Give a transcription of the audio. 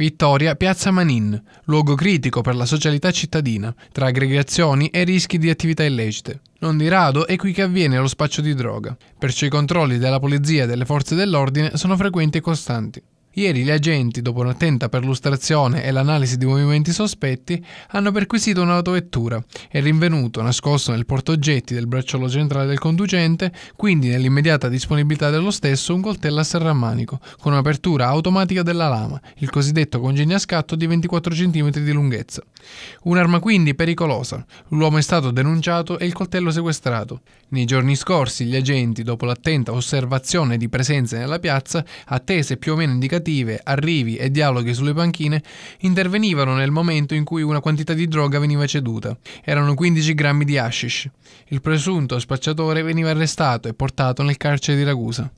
Vittoria, piazza Manin, luogo critico per la socialità cittadina, tra aggregazioni e rischi di attività illecite. Non di rado è qui che avviene lo spaccio di droga, perciò i controlli della polizia e delle forze dell'ordine sono frequenti e costanti. Ieri gli agenti, dopo un'attenta perlustrazione e l'analisi di movimenti sospetti, hanno perquisito un'autovettura e rinvenuto, nascosto nel portoggetti del bracciolo centrale del conducente, quindi nell'immediata disponibilità dello stesso, un coltello a serramanico, con un'apertura automatica della lama, il cosiddetto scatto di 24 cm di lunghezza. Un'arma quindi pericolosa. L'uomo è stato denunciato e il coltello sequestrato. Nei giorni scorsi gli agenti, dopo l'attenta osservazione di presenze nella piazza, attese più o meno indicazioni trattative, arrivi e dialoghi sulle panchine intervenivano nel momento in cui una quantità di droga veniva ceduta. Erano 15 grammi di hashish. Il presunto spacciatore veniva arrestato e portato nel carcere di Ragusa.